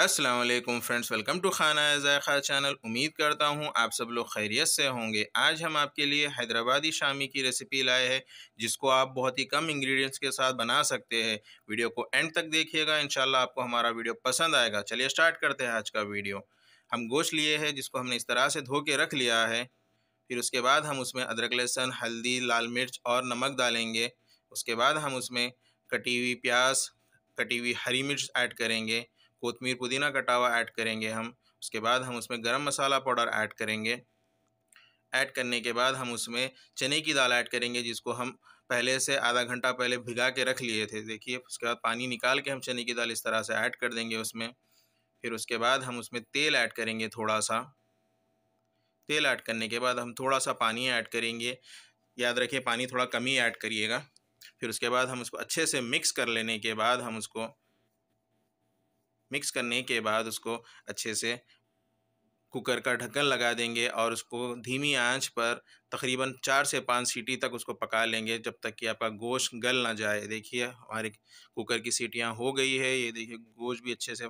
Aslam friends welcome to खाना ज़ायक़ा channel उम्मीद करता हूँ आप सब लोग खैरियत से होंगे आज हम आपके लिए हैदराबादी शामी की रेसिपी लाए हैं जिसको आप बहुत ही कम इंग्रेडिएंट्स के साथ बना सकते हैं वीडियो को एंड तक देखिएगा इन आपको हमारा वीडियो पसंद आएगा चलिए स्टार्ट करते हैं आज का वीडियो हम गोश्त लिए है जिसको हमने इस तरह से धो के रख लिया है फिर उसके बाद हम उसमें अदरक लहसुन हल्दी लाल मिर्च और नमक डालेंगे उसके बाद हम उसमें कटी हुई प्याज कटी हुई हरी मिर्च ऐड करेंगे कोतमीर पुदीना कटा हुआ ऐड करेंगे हम उसके बाद हम उसमें गरम मसाला पाउडर ऐड करेंगे ऐड करने के बाद हम उसमें चने की दाल ऐड करेंगे जिसको हम पहले से आधा घंटा पहले भिगा के रख लिए थे देखिए उसके बाद पानी निकाल के हम चने की दाल इस तरह से ऐड कर देंगे उसमें फिर उसके बाद हम उसमें तेल ऐड करेंगे थोड़ा सा तेल ऐड करने के बाद हम थोड़ा सा पानी ऐड करेंगे याद रखिए पानी थोड़ा कम ही ऐड करिएगा फिर उसके बाद हम उसको अच्छे से मिक्स कर लेने के बाद हम उसको मिक्स करने के बाद उसको अच्छे से कुकर का ढक्कन लगा देंगे और उसको धीमी आंच पर तकरीबन चार से पाँच सीटी तक उसको पका लेंगे जब तक कि आपका गोश्त गल ना जाए देखिए हमारे कुकर की सीटियाँ हो गई है ये देखिए गोश्त भी अच्छे से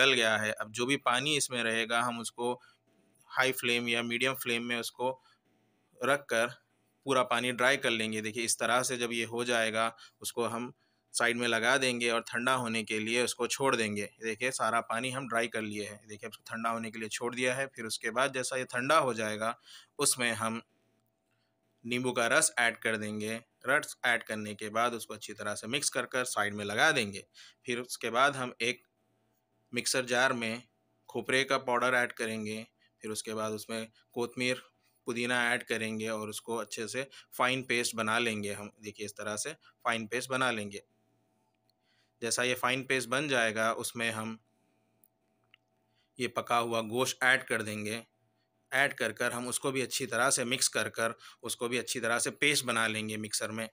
गल गया है अब जो भी पानी इसमें रहेगा हम उसको हाई फ्लेम या मीडियम फ्लेम में उसको रख कर पूरा पानी ड्राई कर लेंगे देखिए इस तरह से जब ये हो जाएगा उसको हम साइड में लगा देंगे और ठंडा होने के लिए उसको छोड़ देंगे देखिए सारा पानी हम ड्राई कर लिए हैं देखिए उसको ठंडा होने के लिए छोड़ दिया है फिर उसके बाद जैसा ये ठंडा हो जाएगा उसमें हम नींबू का रस ऐड कर देंगे रस ऐड करने के बाद उसको अच्छी तरह से मिक्स कर कर साइड में लगा देंगे फिर उसके बाद हम एक मिक्सर जार में खोपरे का पाउडर ऐड करेंगे फिर उसके बाद उसमें कोतमीर पुदीना ऐड करेंगे और उसको अच्छे से फ़ाइन पेस्ट बना लेंगे हम देखिए इस तरह से फ़ाइन पेस्ट बना लेंगे जैसा ये फाइन पेस्ट बन जाएगा उसमें हम ये पका हुआ गोश्त ऐड कर देंगे ऐड कर कर हम उसको भी अच्छी तरह से मिक्स कर कर उसको भी अच्छी तरह से पेस्ट बना लेंगे मिक्सर में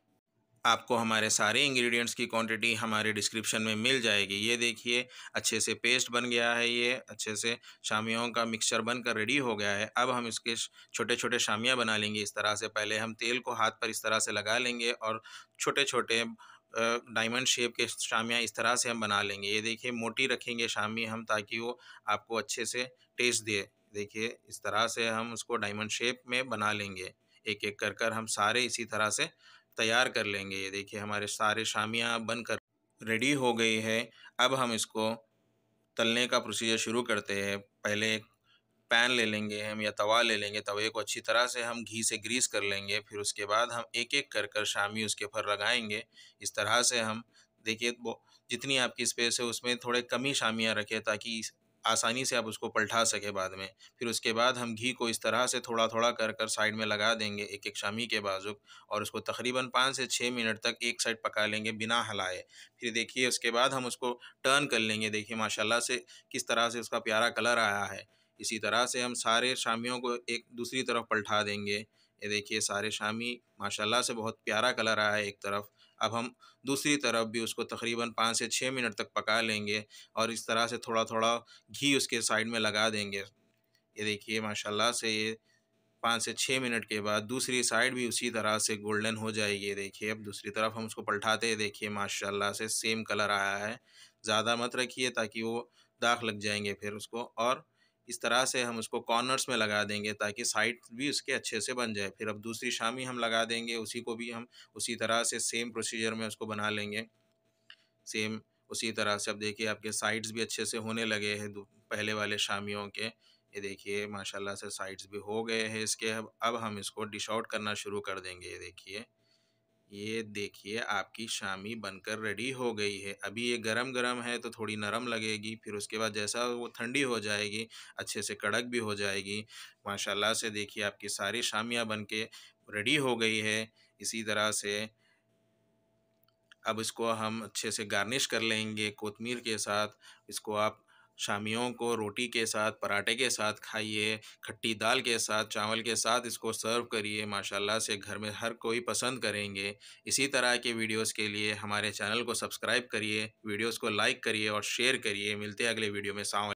आपको हमारे सारे इंग्रेडिएंट्स की क्वांटिटी हमारे डिस्क्रिप्शन में मिल जाएगी ये देखिए अच्छे से पेस्ट बन गया है ये अच्छे से शामियों का मिक्सचर बनकर रेडी हो गया है अब हम इसके छोटे छोटे शामियाँ बना लेंगे इस तरह से पहले हम तेल को हाथ पर इस तरह से लगा लेंगे और छोटे छोटे डायमंड शेप के शामियाँ इस तरह से हम बना लेंगे ये देखिए मोटी रखेंगे शामी हम ताकि वो आपको अच्छे से टेस्ट दे देखिए इस तरह से हम उसको डायमंड शेप में बना लेंगे एक एक कर कर हम सारे इसी तरह से तैयार कर लेंगे ये देखिए हमारे सारे शामियाँ बन कर रेडी हो गई है अब हम इसको तलने का प्रोसीजर शुरू करते हैं पहले एक पैन ले लेंगे हम या तवा ले लेंगे तवे को अच्छी तरह से हम घी से ग्रीस कर लेंगे फिर उसके बाद हम एक एक कर कर शामी उसके ऊपर लगाएंगे इस तरह से हम देखिए जितनी आपकी स्पेस है उसमें थोड़े कम ही शामियाँ रखें ताकि आसानी से आप उसको पलटा सके बाद में फिर उसके बाद हम घी को इस तरह से थोड़ा थोड़ा कर कर साइड में लगा देंगे एक एक शामी के बाजुक और उसको तकरीबन पाँच से छः मिनट तक एक साइड पका लेंगे बिना हलाए फिर देखिए उसके बाद हम उसको टर्न कर लेंगे देखिए माशाल्लाह से किस तरह से उसका प्यारा कलर आया है इसी तरह से हम सारे शामियों को एक दूसरी तरफ पलटा देंगे ये देखिए सारे शामी माशाल्लाह से बहुत प्यारा कलर आया है एक तरफ अब हम दूसरी तरफ भी उसको तकरीबन पाँच से छः मिनट तक पका लेंगे और इस तरह से थोड़ा थोड़ा घी उसके साइड में लगा देंगे ये देखिए माशाल्लाह से ये पाँच से छः मिनट के बाद दूसरी साइड भी उसी तरह से गोल्डन हो जाएगी देखिए अब दूसरी तरफ हम उसको पलटाते देखिए माशाल्लाह से सेम कलर आया है ज़्यादा मत रखिए ताकि वो दाग लग जाएंगे फिर उसको और इस तरह से हम उसको कॉर्नर्स में लगा देंगे ताकि साइड भी उसके अच्छे से बन जाए फिर अब दूसरी शामी हम लगा देंगे उसी को भी हम उसी तरह से सेम प्रोसीजर में उसको बना लेंगे सेम उसी तरह से अब देखिए आपके साइड्स भी अच्छे से होने लगे हैं पहले वाले शामियों के ये देखिए माशाल्लाह से साइड्स भी हो गए हैं इसके अब अब हम इसको डिश आउट करना शुरू कर देंगे ये देखिए ये देखिए आपकी शामी बनकर रेडी हो गई है अभी ये गरम गरम है तो थोड़ी नरम लगेगी फिर उसके बाद जैसा वो ठंडी हो जाएगी अच्छे से कड़क भी हो जाएगी माशाल्लाह से देखिए आपकी सारी शामियाँ बन के रेडी हो गई है इसी तरह से अब इसको हम अच्छे से गार्निश कर लेंगे कोतमीर के साथ इसको आप शामियों को रोटी के साथ पराठे के साथ खाइए खट्टी दाल के साथ चावल के साथ इसको सर्व करिए माशाल्लाह से घर में हर कोई पसंद करेंगे इसी तरह के वीडियोस के लिए हमारे चैनल को सब्सक्राइब करिए वीडियोस को लाइक करिए और शेयर करिए मिलते हैं अगले वीडियो में सावन